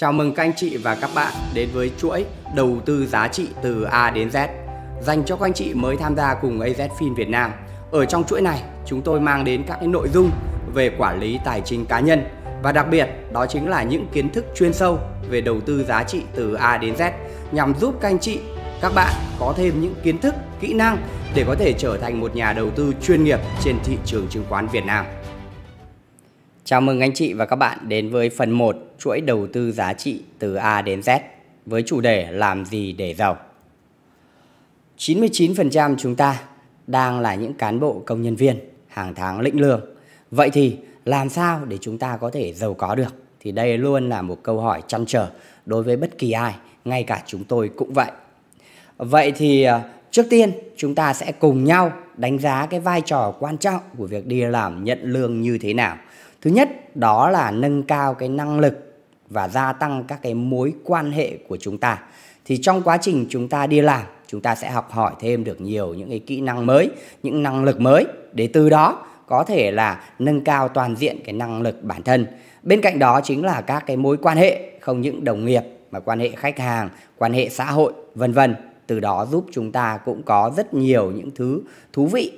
Chào mừng các anh chị và các bạn đến với chuỗi đầu tư giá trị từ A đến Z dành cho các anh chị mới tham gia cùng AZFIN Việt Nam. Ở trong chuỗi này, chúng tôi mang đến các cái nội dung về quản lý tài chính cá nhân và đặc biệt đó chính là những kiến thức chuyên sâu về đầu tư giá trị từ A đến Z nhằm giúp các anh chị, các bạn có thêm những kiến thức, kỹ năng để có thể trở thành một nhà đầu tư chuyên nghiệp trên thị trường chứng khoán Việt Nam. Chào mừng anh chị và các bạn đến với phần 1 chuỗi đầu tư giá trị từ A đến Z với chủ đề làm gì để giàu. 99% chúng ta đang là những cán bộ công nhân viên hàng tháng lĩnh lương. Vậy thì làm sao để chúng ta có thể giàu có được? Thì đây luôn là một câu hỏi chăn trở đối với bất kỳ ai, ngay cả chúng tôi cũng vậy. Vậy thì ờ, trước tiên chúng ta sẽ cùng nhau đánh giá cái vai trò quan trọng của việc đi làm nhận lương như thế nào. Thứ nhất đó là nâng cao cái năng lực và gia tăng các cái mối quan hệ của chúng ta thì trong quá trình chúng ta đi làm chúng ta sẽ học hỏi thêm được nhiều những cái kỹ năng mới những năng lực mới để từ đó có thể là nâng cao toàn diện cái năng lực bản thân bên cạnh đó chính là các cái mối quan hệ không những đồng nghiệp mà quan hệ khách hàng quan hệ xã hội vân vân từ đó giúp chúng ta cũng có rất nhiều những thứ thú vị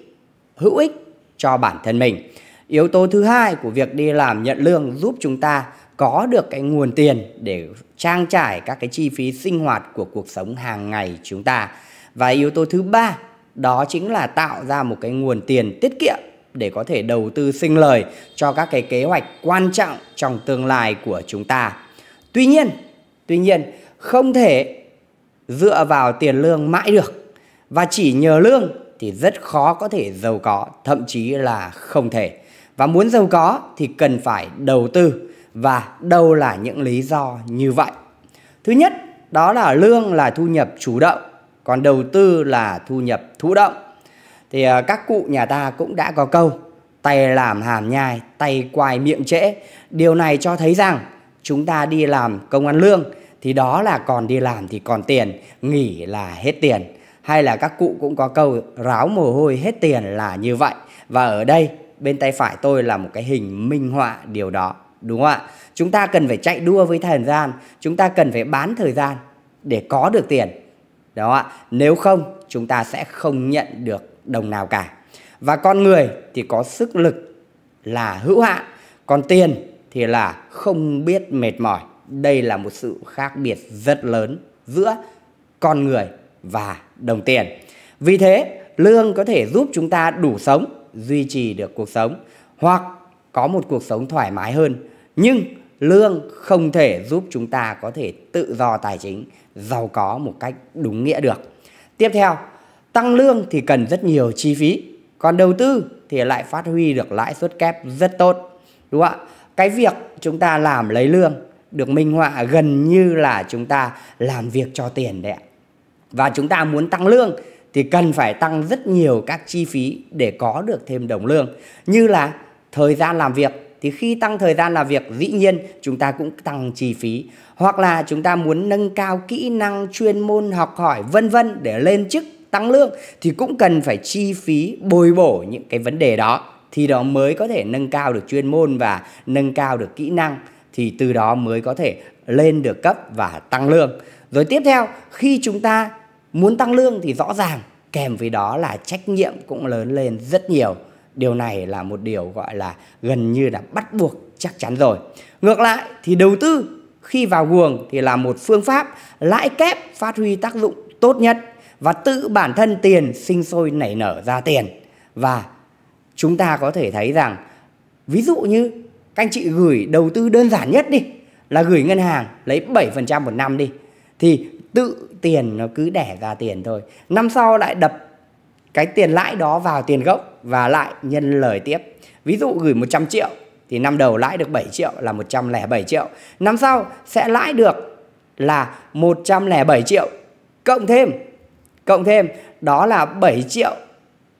hữu ích cho bản thân mình yếu tố thứ hai của việc đi làm nhận lương giúp chúng ta có được cái nguồn tiền để trang trải các cái chi phí sinh hoạt của cuộc sống hàng ngày chúng ta. Và yếu tố thứ ba đó chính là tạo ra một cái nguồn tiền tiết kiệm để có thể đầu tư sinh lời cho các cái kế hoạch quan trọng trong tương lai của chúng ta. Tuy nhiên, tuy nhiên không thể dựa vào tiền lương mãi được và chỉ nhờ lương thì rất khó có thể giàu có, thậm chí là không thể. Và muốn giàu có thì cần phải đầu tư và đâu là những lý do như vậy. Thứ nhất, đó là lương là thu nhập chủ động, còn đầu tư là thu nhập thụ động. Thì ờ, các cụ nhà ta cũng đã có câu tay làm hàm nhai, tay quài miệng trễ. Điều này cho thấy rằng chúng ta đi làm công ăn lương thì đó là còn đi làm thì còn tiền, nghỉ là hết tiền. Hay là các cụ cũng có câu ráo mồ hôi hết tiền là như vậy. Và ở đây bên tay phải tôi là một cái hình minh họa điều đó đúng không ạ chúng ta cần phải chạy đua với thời gian chúng ta cần phải bán thời gian để có được tiền đó ạ nếu không chúng ta sẽ không nhận được đồng nào cả và con người thì có sức lực là hữu hạn còn tiền thì là không biết mệt mỏi đây là một sự khác biệt rất lớn giữa con người và đồng tiền vì thế lương có thể giúp chúng ta đủ sống duy trì được cuộc sống hoặc có một cuộc sống thoải mái hơn nhưng lương không thể giúp chúng ta có thể tự do tài chính giàu có một cách đúng nghĩa được tiếp theo tăng lương thì cần rất nhiều chi phí còn đầu tư thì lại phát huy được lãi suất kép rất tốt đúng không ạ cái việc chúng ta làm lấy lương được minh họa gần như là chúng ta làm việc cho tiền đấy ạ và chúng ta muốn tăng lương thì cần phải tăng rất nhiều các chi phí để có được thêm đồng lương như là thời gian làm việc thì khi tăng thời gian làm việc dĩ nhiên chúng ta cũng tăng chi phí hoặc là chúng ta muốn nâng cao kỹ năng chuyên môn học hỏi vân vân để lên chức tăng lương thì cũng cần phải chi phí bồi bổ những cái vấn đề đó thì đó mới có thể nâng cao được chuyên môn và nâng cao được kỹ năng thì từ đó mới có thể lên được cấp và tăng lương. Rồi tiếp theo khi chúng ta muốn tăng lương thì rõ ràng kèm với đó là trách nhiệm cũng lớn lên rất nhiều điều này là một điều gọi là gần như là bắt buộc chắc chắn rồi ngược lại thì đầu tư khi vào guồng thì là một phương pháp lãi kép phát huy tác dụng tốt nhất và tự bản thân tiền sinh sôi nảy nở ra tiền và chúng ta có thể thấy rằng ví dụ như các anh chị gửi đầu tư đơn giản nhất đi là gửi ngân hàng lấy 7% một năm đi thì tự tiền nó cứ đẻ ra tiền thôi năm sau lại đập cái tiền lãi đó vào tiền gốc và lại nhân lời tiếp. Ví dụ gửi 100 triệu thì năm đầu lãi được 7 triệu là 107 triệu. Năm sau sẽ lãi được là 107 triệu cộng thêm cộng thêm đó là 7 triệu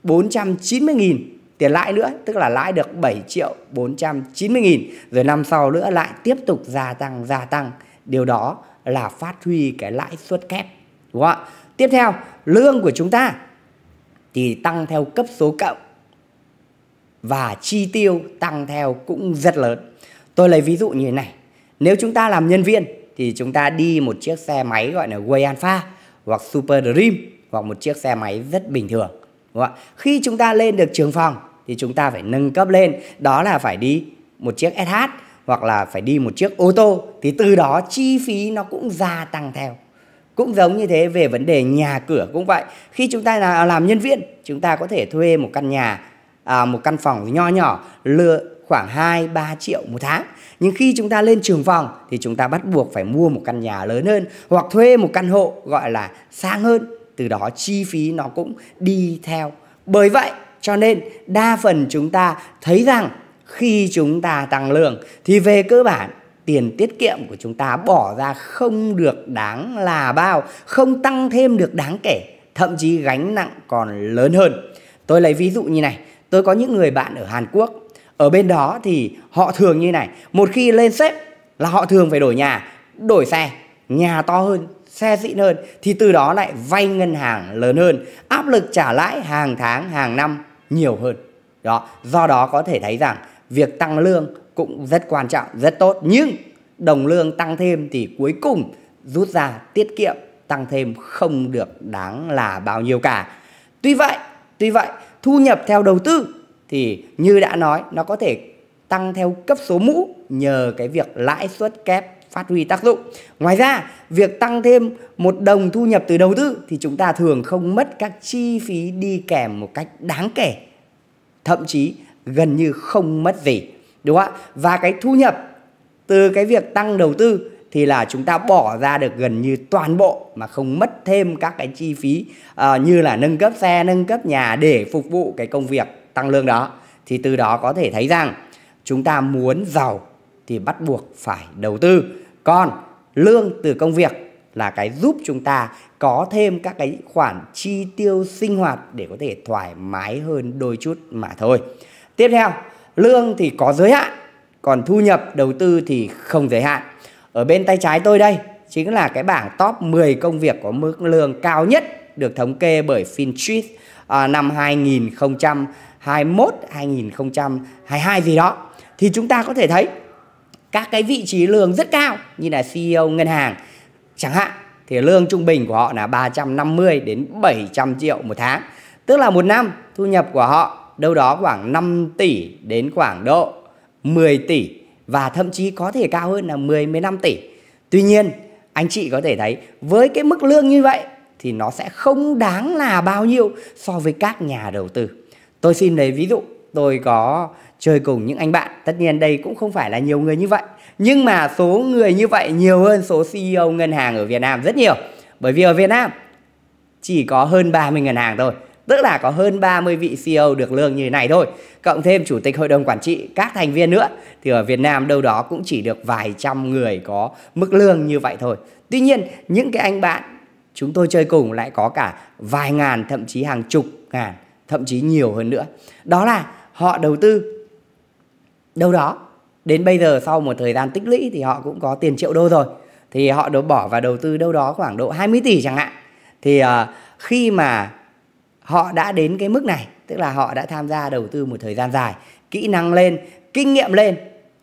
490 nghìn tiền lãi nữa tức là lãi được 7 triệu 490 nghìn rồi năm sau nữa lại tiếp tục gia tăng gia tăng điều đó là phát huy cái lãi suất kép đúng không ạ tiếp theo lương của chúng ta thì tăng theo cấp số cộng và chi tiêu tăng theo cũng rất lớn. Tôi lấy ví dụ như thế này. Nếu chúng ta làm nhân viên thì chúng ta đi một chiếc xe máy gọi là Way Alpha hoặc Super Dream hoặc một chiếc xe máy rất bình thường. Đúng không? Khi chúng ta lên được trường phòng thì chúng ta phải nâng cấp lên, đó là phải đi một chiếc SH hoặc là phải đi một chiếc ô tô thì từ đó chi phí nó cũng gia tăng theo. Cũng giống như thế về vấn đề nhà cửa cũng vậy. Khi chúng ta làm nhân viên, chúng ta có thể thuê một căn nhà à, một căn phòng nho nhỏ lừa khoảng 2 3 triệu một tháng. Nhưng khi chúng ta lên trường phòng thì chúng ta bắt buộc phải mua một căn nhà lớn hơn hoặc thuê một căn hộ gọi là sang hơn. Từ đó chi phí nó cũng đi theo. Bởi vậy cho nên đa phần chúng ta thấy rằng khi chúng ta tăng lương thì về cơ bản tiền tiết kiệm của chúng ta bỏ ra không được đáng là bao, không tăng thêm được đáng kể, thậm chí gánh nặng còn lớn hơn. Tôi lấy ví dụ như này, tôi có những người bạn ở Hàn Quốc ở bên đó thì họ thường như này một khi lên xếp là họ thường phải đổi nhà đổi xe nhà to hơn xe xịn hơn thì từ đó lại vay ngân hàng lớn hơn áp lực trả lãi hàng tháng hàng năm nhiều hơn đó do đó có thể thấy rằng việc tăng lương cũng rất quan trọng rất tốt nhưng đồng lương tăng thêm thì cuối cùng rút ra tiết kiệm tăng thêm không được đáng là bao nhiêu cả tuy vậy tuy vậy thu nhập theo đầu tư thì như đã nói nó có thể tăng theo cấp số mũ nhờ cái việc lãi suất kép phát huy tác dụng. Ngoài ra, việc tăng thêm một đồng thu nhập từ đầu tư thì chúng ta thường không mất các chi phí đi kèm một cách đáng kể. Thậm chí gần như không mất gì. Đúng không ạ? Và cái thu nhập từ cái việc tăng đầu tư thì là chúng ta bỏ ra được gần như toàn bộ mà không mất thêm các cái chi phí uh, như là nâng cấp xe, nâng cấp nhà để phục vụ cái công việc tăng lương đó. Thì từ đó có thể thấy rằng chúng ta muốn giàu thì bắt buộc phải đầu tư. Còn lương từ công việc là cái giúp chúng ta có thêm các cái khoản chi tiêu sinh hoạt để có thể thoải mái hơn đôi chút mà thôi. Tiếp theo, lương thì có giới hạn, còn thu nhập đầu tư thì không giới hạn. Ở bên tay trái tôi đây chính là cái bảng top 10 công việc có mức lương cao nhất được thống kê bởi Finchit à, năm 2021 2022 gì đó. Thì chúng ta có thể thấy các cái vị trí lương rất cao như là CEO ngân hàng chẳng hạn thì lương trung bình của họ là 350 đến 700 triệu một tháng. Tức là một năm thu nhập của họ đâu đó khoảng 5 tỷ đến khoảng độ 10 tỷ và thậm chí có thể cao hơn là 10 15 tỷ. Tuy nhiên, anh chị có thể thấy với cái mức lương như vậy thì nó sẽ không đáng là bao nhiêu so với các nhà đầu tư. Tôi xin lấy ví dụ, tôi có chơi cùng những anh bạn, tất nhiên đây cũng không phải là nhiều người như vậy, nhưng mà số người như vậy nhiều hơn số CEO ngân hàng ở Việt Nam rất nhiều. Bởi vì ở Việt Nam chỉ có hơn 30 ngân hàng thôi tức là có hơn 30 vị CEO được lương như này thôi cộng thêm chủ tịch hội đồng quản trị các thành viên nữa thì ở Việt Nam đâu đó cũng chỉ được vài trăm người có mức lương như vậy thôi tuy nhiên những cái anh bạn chúng tôi chơi cùng lại có cả vài ngàn thậm chí hàng chục ngàn thậm chí nhiều hơn nữa đó là họ đầu tư đâu đó đến bây giờ sau một thời gian tích lũy thì họ cũng có tiền triệu đô rồi thì họ đổ bỏ và đầu tư đâu đó khoảng độ 20 tỷ chẳng hạn thì uh, khi mà họ đã đến cái mức này tức là họ đã tham gia đầu tư một thời gian dài kỹ năng lên kinh nghiệm lên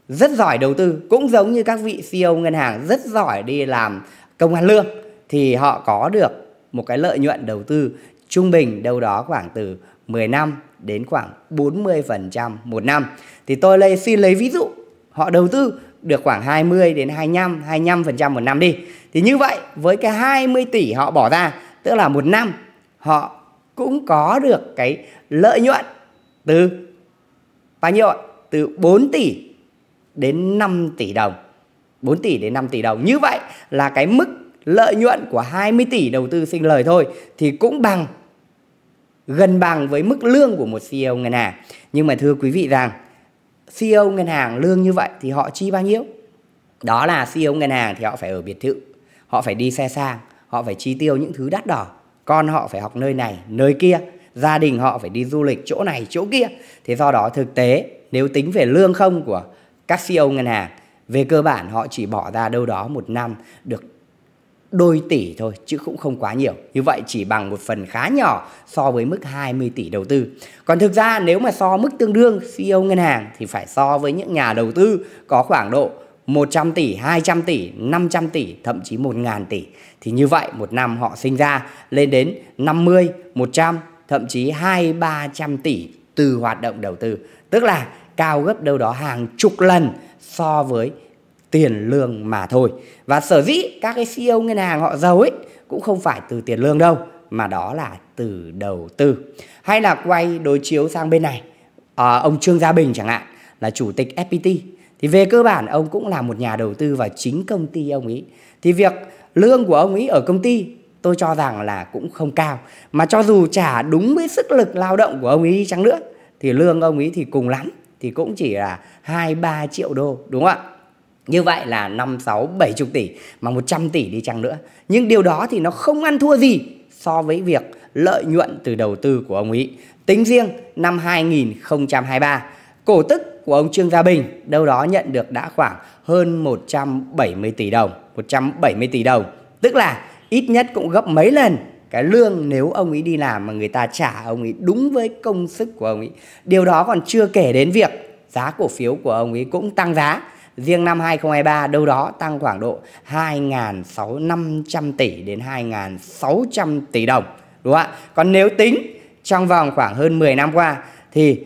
rất giỏi đầu tư cũng giống như các vị CEO ngân hàng rất giỏi đi làm công an lương thì họ có được một cái lợi nhuận đầu tư trung bình đâu đó khoảng từ 10 năm đến khoảng 40% một năm. Thì tôi lấy, xin lấy ví dụ, họ đầu tư được khoảng 20 đến 25, 25% một năm đi. Thì như vậy với cái 20 tỷ họ bỏ ra, tức là một năm họ cũng có được cái lợi nhuận từ bao nhiêu ạ? Từ 4 tỷ đến 5 tỷ đồng. 4 tỷ đến 5 tỷ đồng. Như vậy là cái mức lợi nhuận của 20 tỷ đầu tư sinh lời thôi thì cũng bằng gần bằng với mức lương của một CEO ngân hàng. Nhưng mà thưa quý vị rằng CEO ngân hàng lương như vậy thì họ chi bao nhiêu? Đó là CEO ngân hàng thì họ phải ở biệt thự, họ phải đi xe sang, họ phải chi tiêu những thứ đắt đỏ con họ phải học nơi này nơi kia gia đình họ phải đi du lịch chỗ này chỗ kia thì do đó thực tế nếu tính về lương không của các CEO ngân hàng về cơ bản họ chỉ bỏ ra đâu đó một năm được đôi tỷ thôi chứ cũng không quá nhiều. Như vậy chỉ bằng một phần khá nhỏ so với mức 20 tỷ đầu tư. Còn thực ra nếu mà so mức tương đương CEO ngân hàng thì phải so với những nhà đầu tư có khoảng độ 100 tỷ, 200 tỷ, 500 tỷ, thậm chí 1.000 tỷ. Thì như vậy một năm họ sinh ra lên đến 50, 100, thậm chí 2, 300 tỷ từ hoạt động đầu tư. Tức là cao gấp đâu đó hàng chục lần so với tiền lương mà thôi. Và sở dĩ các cái CEO ngân hàng họ giàu ấy cũng không phải từ tiền lương đâu mà đó là từ đầu tư. Hay là quay đối chiếu sang bên này. À, ông Trương Gia Bình chẳng hạn là chủ tịch FPT thì về cơ bản ông cũng là một nhà đầu tư vào chính công ty ông ấy. Thì việc lương của ông ấy ở công ty tôi cho rằng là cũng không cao. Mà cho dù trả đúng với sức lực lao động của ông ấy chăng nữa thì lương ông ấy thì cùng lắm thì cũng chỉ là 2 3 triệu đô đúng không ạ? Như vậy là 5 6 70 tỷ mà 100 tỷ đi chăng nữa. Nhưng điều đó thì nó không ăn thua gì so với việc lợi nhuận từ đầu tư của ông ấy. Tính riêng năm 2023, cổ tức của ông Trương Gia Bình đâu đó nhận được đã khoảng hơn 170 tỷ đồng, 170 tỷ đồng. Tức là ít nhất cũng gấp mấy lần cái lương nếu ông ấy đi làm mà người ta trả ông ấy đúng với công sức của ông ấy. Điều đó còn chưa kể đến việc giá cổ phiếu của ông ấy cũng tăng giá. Riêng năm 2023 đâu đó tăng khoảng độ 2.500 tỷ đến 2.600 tỷ đồng. Đúng không ạ? Còn nếu tính trong vòng khoảng hơn 10 năm qua thì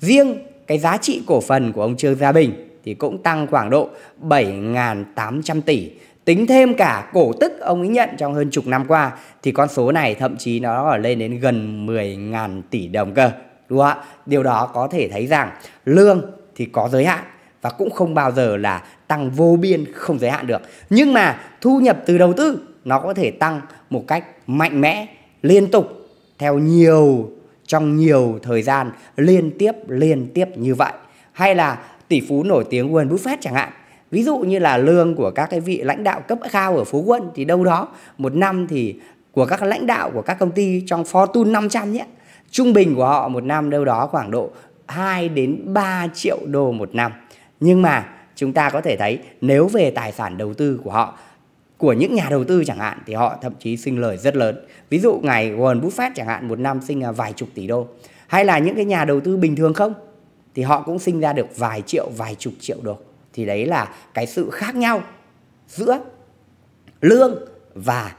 riêng cái giá trị cổ phần của ông Trương Gia Bình thì cũng tăng khoảng độ 7.800 tỷ. Tính thêm cả cổ tức ông ấy nhận trong hơn chục năm qua thì con số này thậm chí nó ở lên đến gần 10.000 tỷ đồng cơ. Đúng không ạ? Điều đó có thể thấy rằng lương thì có giới hạn và cũng không bao giờ là tăng vô biên không giới hạn được. Nhưng mà thu nhập từ đầu tư nó có thể tăng một cách mạnh mẽ, liên tục theo nhiều trong nhiều thời gian liên tiếp liên tiếp như vậy hay là tỷ phú nổi tiếng Warren Buffett chẳng hạn ví dụ như là lương của các cái vị lãnh đạo cấp cao ở phố quân thì đâu đó một năm thì của các lãnh đạo của các công ty trong Fortune 500 nhé trung bình của họ một năm đâu đó khoảng độ 2 đến 3 triệu đô một năm nhưng mà chúng ta có thể thấy nếu về tài sản đầu tư của họ của những nhà đầu tư chẳng hạn thì họ thậm chí sinh lời rất lớn. Ví dụ ngày Warren Buffett chẳng hạn một năm sinh à, vài chục tỷ đô. Hay là những cái nhà đầu tư bình thường không thì họ cũng sinh ra được vài triệu, vài chục triệu đô. Thì đấy là cái sự khác nhau giữa lương và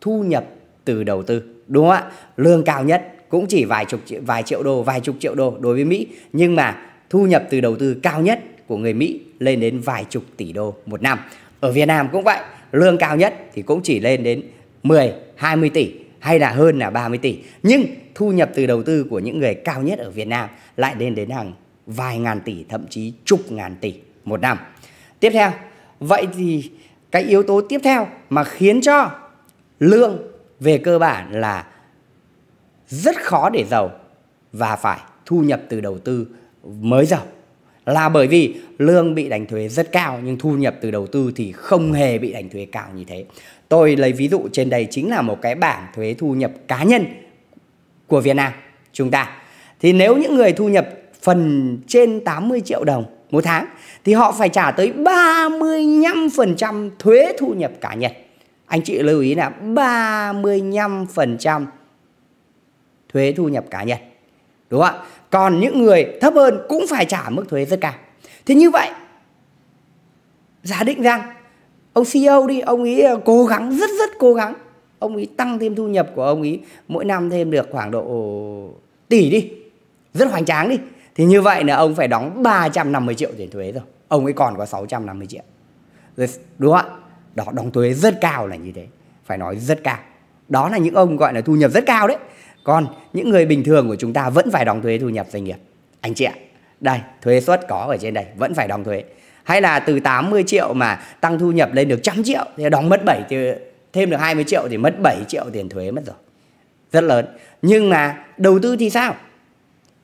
thu nhập từ đầu tư, đúng không ạ? Lương cao nhất cũng chỉ vài chục triệu, vài triệu đô, vài chục triệu đô đối với Mỹ, nhưng mà thu nhập từ đầu tư cao nhất của người Mỹ lên đến vài chục tỷ đô một năm. Ở Việt Nam cũng vậy, lương cao nhất thì cũng chỉ lên đến 10, 20 tỷ hay là hơn là 30 tỷ. Nhưng thu nhập từ đầu tư của những người cao nhất ở Việt Nam lại lên đến hàng vài ngàn tỷ, thậm chí chục ngàn tỷ một năm. Tiếp theo, vậy thì cái yếu tố tiếp theo mà khiến cho lương về cơ bản là rất khó để giàu và phải thu nhập từ đầu tư mới giàu là bởi vì lương bị đánh thuế rất cao nhưng thu nhập từ đầu tư thì không hề bị đánh thuế cao như thế. Tôi lấy ví dụ trên đây chính là một cái bảng thuế thu nhập cá nhân của Việt Nam chúng ta. Thì nếu những người thu nhập phần trên 80 triệu đồng một tháng thì họ phải trả tới 35% thuế thu nhập cá nhân. Anh chị lưu ý là 35% thuế thu nhập cá nhân đúng không ạ còn những người thấp hơn cũng phải trả mức thuế rất cao thế như vậy giả định rằng ông CEO đi ông ấy ờ, cố gắng rất rất cố gắng ông ấy tăng thêm thu nhập của ông ấy mỗi năm thêm được khoảng độ tỷ đi rất hoành tráng đi thì như vậy là ông phải đóng 350 triệu tiền thuế rồi ông ấy còn có 650 triệu rồi, đúng không ạ đó đóng thuế rất cao là như thế phải nói rất cao đó là những ông gọi là thu nhập rất cao đấy còn những người bình thường của chúng ta vẫn phải đóng thuế thu nhập doanh nghiệp. Anh chị ạ, đây, thuế suất có ở trên đây, vẫn phải đóng thuế. Hay là từ 80 triệu mà tăng thu nhập lên được trăm triệu thì đóng mất 7 thì thêm được 20 triệu thì mất 7 triệu tiền thuế mất rồi. Rất lớn. Nhưng mà đầu tư thì sao?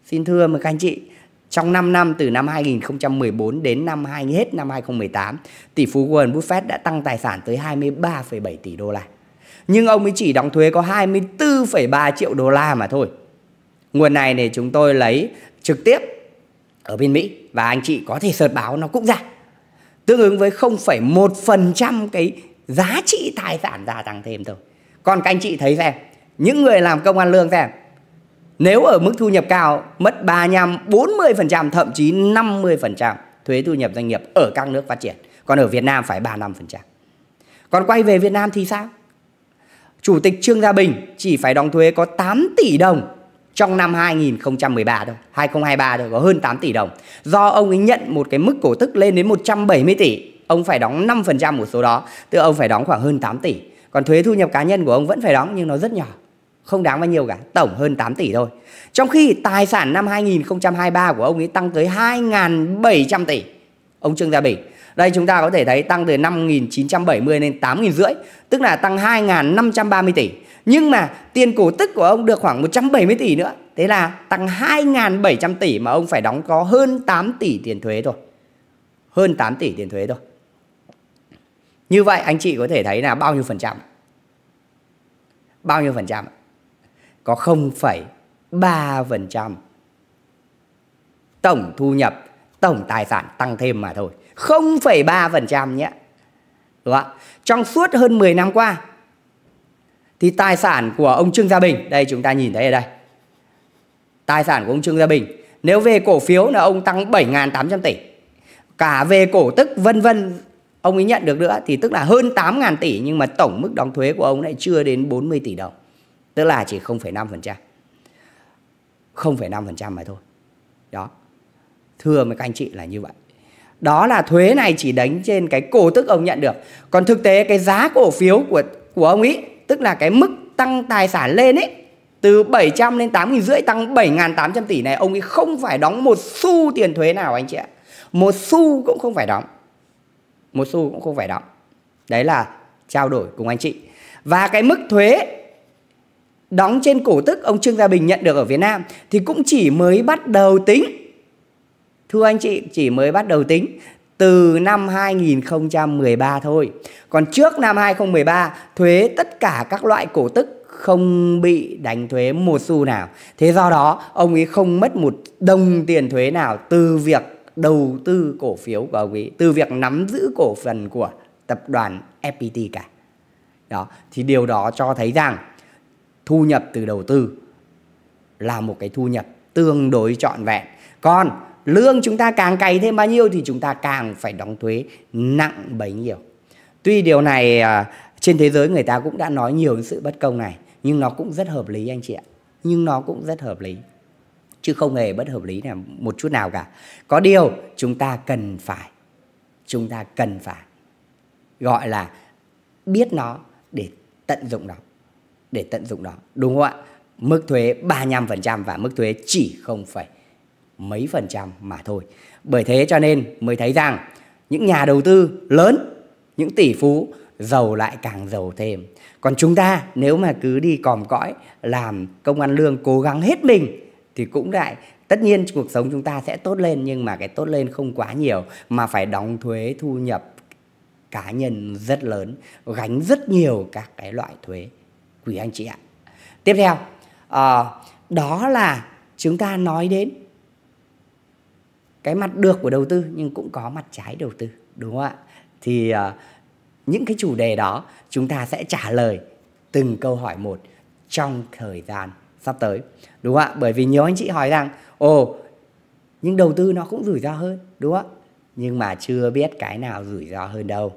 Xin thưa mà các anh chị, trong 5 năm từ năm 2014 đến năm hết năm 2018, tỷ phú Warren Buffett đã tăng tài sản tới 23,7 tỷ đô la. Nhưng ông ấy chỉ đóng thuế có 24,3 triệu đô la mà thôi. Nguồn này thì chúng tôi lấy trực tiếp ở bên Mỹ và anh chị có thể sợt báo nó cũng ra. Tương ứng với 0,1% cái giá trị tài sản gia tăng thêm thôi. Còn các anh chị thấy xem, những người làm công an lương xem, nếu ở mức thu nhập cao mất 35, 40% thậm chí 50% thuế thu nhập doanh nghiệp ở các nước phát triển. Còn ở Việt Nam phải 35%. Còn quay về Việt Nam thì sao? Chủ tịch Trương Gia Bình chỉ phải đóng thuế có 8 tỷ đồng trong năm 2013 thôi, 2023 thôi có hơn 8 tỷ đồng. Do ông ấy nhận một cái mức cổ tức lên đến 170 tỷ, ông phải đóng 5% một số đó, tức ông phải đóng khoảng hơn 8 tỷ. Còn thuế thu nhập cá nhân của ông vẫn phải đóng nhưng nó rất nhỏ, không đáng bao nhiêu cả, tổng hơn 8 tỷ thôi. Trong khi tài sản năm 2023 của ông ấy tăng tới 2.700 tỷ, ông Trương Gia Bình. Đây chúng ta có thể thấy tăng từ 5.970 lên 8.500 Tức là tăng 2.530 tỷ Nhưng mà tiền cổ tức của ông được khoảng 170 tỷ nữa Thế là tăng 2.700 tỷ mà ông phải đóng có hơn 8 tỷ tiền thuế thôi Hơn 8 tỷ tiền thuế thôi Như vậy anh chị có thể thấy là bao nhiêu phần trăm Bao nhiêu phần trăm Có 0,3% tổng thu nhập, tổng tài sản tăng thêm mà thôi. 0,3% nhé. Đúng không? Trong suốt hơn 10 năm qua thì tài sản của ông Trương Gia Bình, đây chúng ta nhìn thấy ở đây. Tài sản của ông Trương Gia Bình, nếu về cổ phiếu là ông tăng 7.800 tỷ. Cả về cổ tức vân vân ông ấy nhận được nữa thì tức là hơn 8.000 tỷ nhưng mà tổng mức đóng thuế của ông lại chưa đến 40 tỷ đồng. Tức là chỉ 0,5%. 0,5% mà thôi. Đó. Thưa mấy các anh chị là như vậy đó là thuế này chỉ đánh trên cái cổ tức ông nhận được còn thực tế cái giá cổ phiếu của của ông ấy tức là cái mức tăng tài sản lên ấy từ 700 lên 8 rưỡi tăng 7.800 tỷ này ông ấy không phải đóng một xu tiền thuế nào anh chị ạ một xu cũng không phải đóng một xu cũng không phải đóng đấy là trao đổi cùng anh chị và cái mức thuế đóng trên cổ tức ông Trương Gia Bình nhận được ở Việt Nam thì cũng chỉ mới bắt đầu tính Thưa anh chị, chỉ mới bắt đầu tính từ năm 2013 thôi. Còn trước năm 2013, thuế tất cả các loại cổ tức không bị đánh thuế một xu nào. Thế do đó, ông ấy không mất một đồng tiền thuế nào từ việc đầu tư cổ phiếu của ông ấy, từ việc nắm giữ cổ phần của tập đoàn FPT cả. Đó, thì điều đó cho thấy rằng thu nhập từ đầu tư là một cái thu nhập tương đối trọn vẹn. Còn lương chúng ta càng cày thêm bao nhiêu thì chúng ta càng phải đóng thuế nặng bấy nhiêu tuy điều này à, trên thế giới người ta cũng đã nói nhiều những sự bất công này nhưng nó cũng rất hợp lý anh chị ạ nhưng nó cũng rất hợp lý chứ không hề bất hợp lý là một chút nào cả có điều chúng ta cần phải chúng ta cần phải gọi là biết nó để tận dụng nó để tận dụng nó đúng không ạ mức thuế 35% và mức thuế chỉ không 0,5 mấy phần trăm mà thôi. Bởi thế cho nên mới thấy rằng những nhà đầu tư lớn, những tỷ phú giàu lại càng giàu thêm. Còn chúng ta nếu mà cứ đi còm cõi làm công ăn lương cố gắng hết mình thì cũng lại tất nhiên cuộc sống chúng ta sẽ tốt lên nhưng mà cái tốt lên không quá nhiều mà phải đóng thuế thu nhập cá nhân rất lớn gánh rất nhiều các cái loại thuế quý anh chị ạ tiếp theo à, đó là chúng ta nói đến cái mặt được của đầu tư nhưng cũng có mặt trái đầu tư đúng không ạ thì uh, những cái chủ đề đó chúng ta sẽ trả lời từng câu hỏi một trong thời gian sắp tới đúng không ạ bởi vì nhiều anh chị hỏi rằng ồ nhưng đầu tư nó cũng rủi ro hơn đúng không ạ nhưng mà chưa biết cái nào rủi ro hơn đâu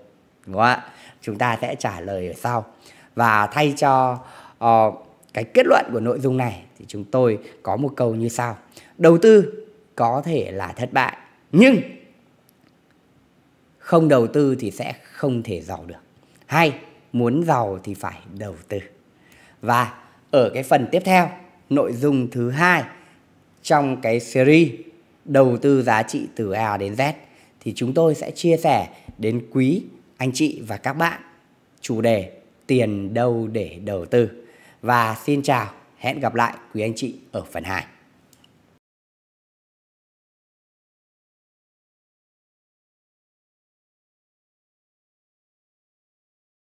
đúng không ạ chúng ta sẽ trả lời ở sau và thay cho uh, cái kết luận của nội dung này thì chúng tôi có một câu như sau đầu tư có thể là thất bại nhưng không đầu tư thì sẽ không thể giàu được hay muốn giàu thì phải đầu tư và ở cái phần tiếp theo nội dung thứ hai trong cái series đầu tư giá trị từ A đến Z thì chúng tôi sẽ chia sẻ đến quý anh chị và các bạn chủ đề tiền đâu để đầu tư và xin chào hẹn gặp lại quý anh chị ở phần 2